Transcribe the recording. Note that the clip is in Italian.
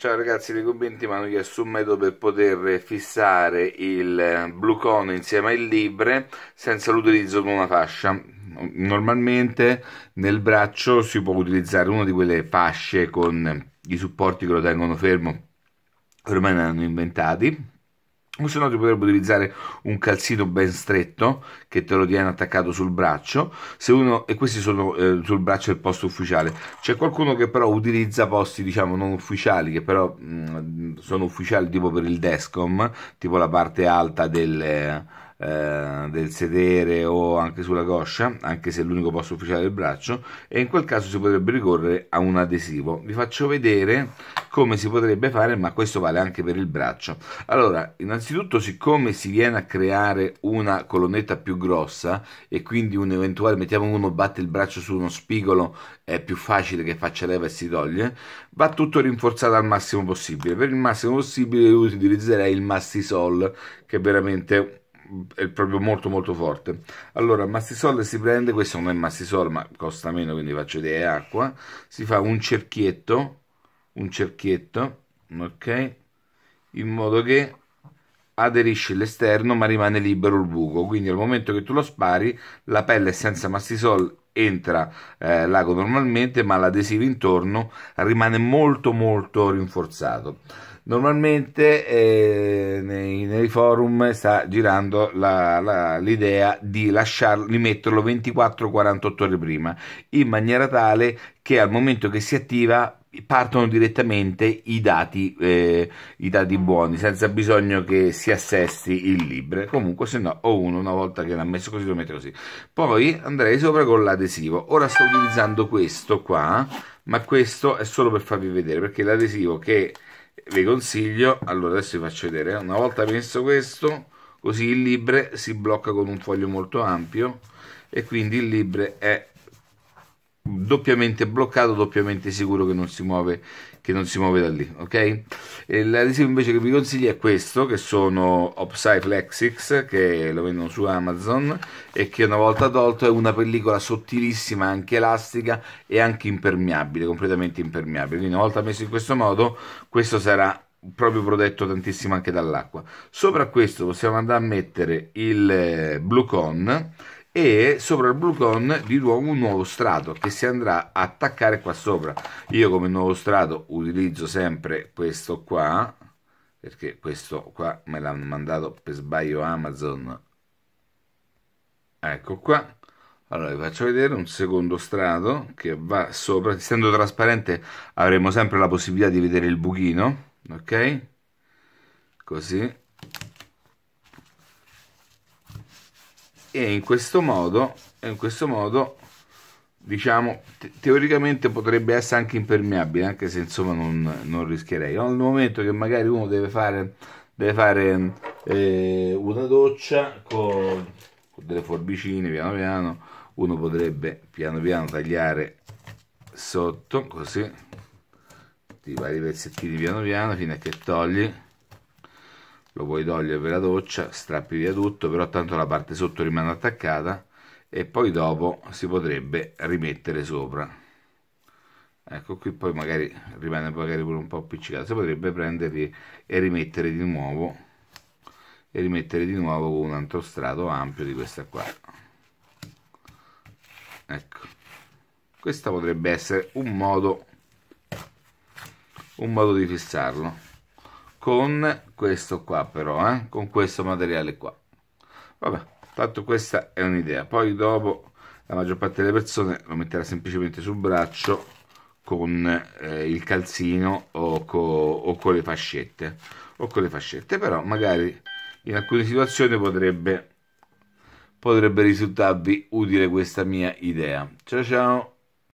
Ciao ragazzi dei commenti mi hanno chiesto un metodo per poter fissare il blu eh, cone insieme al libre senza l'utilizzo di una fascia. Normalmente nel braccio si può utilizzare una di quelle fasce con i supporti che lo tengono fermo, ormai ne hanno inventati, o se no ti potrebbe utilizzare un calzino ben stretto che te lo tiene attaccato sul braccio uno, e questi sono eh, sul braccio del posto ufficiale c'è qualcuno che però utilizza posti diciamo non ufficiali che però mh, mm, sono ufficiali tipo per il descom tipo la parte alta del eh, del sedere o anche sulla coscia, anche se è l'unico posto ufficiale del braccio, e in quel caso si potrebbe ricorrere a un adesivo. Vi faccio vedere come si potrebbe fare, ma questo vale anche per il braccio. Allora, innanzitutto, siccome si viene a creare una colonnetta più grossa e quindi un eventuale, mettiamo uno batte il braccio su uno spigolo, è più facile che faccia leva e si toglie, va tutto rinforzato al massimo possibile. Per il massimo possibile utilizzerei il Mastisol, che è veramente è proprio molto molto forte allora Mastisol si prende questo non è Mastisol ma costa meno quindi faccio vedere acqua si fa un cerchietto un cerchietto ok in modo che aderisce l'esterno ma rimane libero il buco quindi al momento che tu lo spari la pelle senza Mastisol entra eh, l'ago normalmente, ma l'adesivo intorno rimane molto molto rinforzato. Normalmente eh, nei, nei, forum sta girando la, la, l'idea di, lasciar, di metterlo 24-48 ore prima, in maniera tale che al momento che si attiva partono direttamente i dati, eh, i dati, buoni senza bisogno che si assesti il libre comunque se no o uno una volta che l'ha messo così lo mette così poi andrei sopra con l'adesivo l'adesivo ora sto utilizzando questo qua ma questo è solo per farvi vedere perché l'adesivo che vi consiglio allora adesso vi faccio vedere eh. una volta messo questo così il libre si blocca con un foglio molto ampio e quindi il libre è doppiamente bloccato, doppiamente sicuro che non si muove, che non si muove da lì. Ok, l'adesivo invece che vi consiglio è questo che sono Opsi Flexix che lo vendono su Amazon e che una volta tolto è una pellicola sottilissima, anche elastica e anche impermeabile, completamente impermeabile. Quindi una volta messo in questo modo, questo sarà proprio protetto tantissimo anche dall'acqua. Sopra questo possiamo andare a mettere il eh, Blue Con e sopra il glucon di nuovo un nuovo strato che si andrà a attaccare qua sopra io come nuovo strato utilizzo sempre questo qua perché questo qua me l'hanno mandato per sbaglio Amazon ecco qua allora vi faccio vedere un secondo strato che va sopra essendo trasparente avremo sempre la possibilità di vedere il buchino ok così e in questo modo, in questo modo diciamo te- teoricamente potrebbe essere anche impermeabile anche se insomma non, non rischierei no? nel momento che magari uno deve fare, deve fare eh, una doccia con, con delle forbicine piano piano uno potrebbe piano piano tagliare sotto così i vari pezzettini piano piano fino a che togli lo vuoi togliere per la doccia, strappi via tutto, però tanto la parte sotto rimane attaccata e poi dopo si potrebbe rimettere sopra. Ecco qui poi magari rimane magari pure un po' appiccicato, si potrebbe prendere e rimettere di nuovo e rimettere di nuovo con un altro strato ampio di questa qua. Ecco. Questo potrebbe essere un modo un modo di fissarlo con questo qua però, eh? con questo materiale qua. Vabbè, tanto questa è un'idea. Poi dopo la maggior parte delle persone lo metterà semplicemente sul braccio con eh, il calzino o, co o, con le fascette o con le fascette però magari in alcune situazioni potrebbe potrebbe risultarvi utile questa mia idea ciao ciao